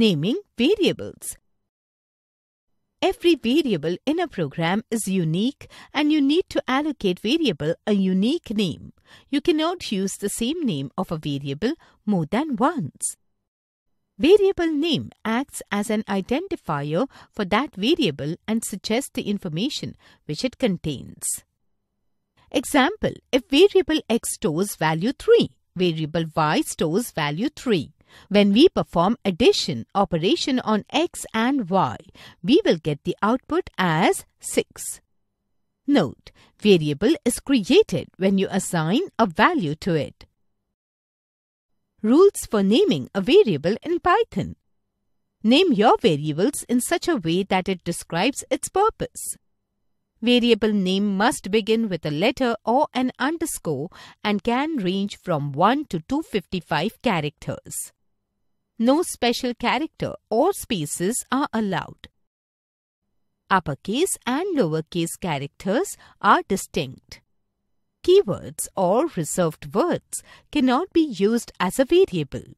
Naming variables. Every variable in a program is unique and you need to allocate variable a unique name. You cannot use the same name of a variable more than once. Variable name acts as an identifier for that variable and suggests the information which it contains. Example, if variable x stores value 3, variable y stores value 3. When we perform addition operation on x and y, we will get the output as 6. Note, variable is created when you assign a value to it. Rules for naming a variable in Python. Name your variables in such a way that it describes its purpose. Variable name must begin with a letter or an underscore and can range from 1 to 255 characters no special character or spaces are allowed. Uppercase and lowercase characters are distinct. Keywords or reserved words cannot be used as a variable.